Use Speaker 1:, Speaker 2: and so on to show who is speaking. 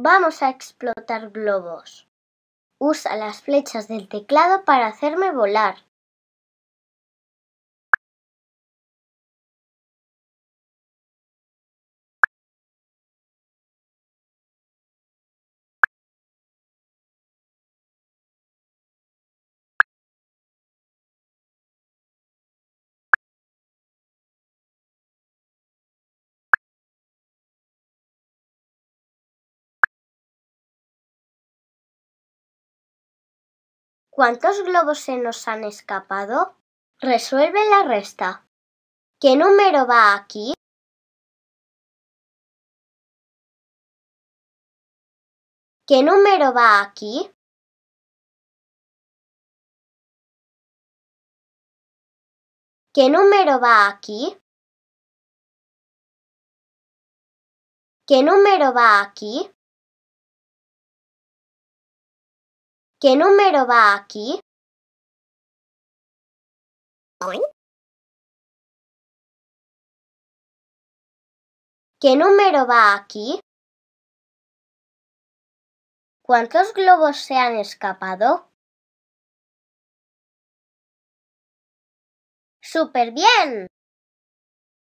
Speaker 1: Vamos a explotar globos. Usa las flechas del teclado para hacerme volar. ¿Cuántos globos se nos han escapado? Resuelve la resta. ¿Qué número va aquí?
Speaker 2: ¿Qué número va aquí? ¿Qué número va aquí? ¿Qué número va aquí? ¿Qué número va aquí? ¿Qué número va aquí? ¿Cuántos globos se han escapado? Super bien!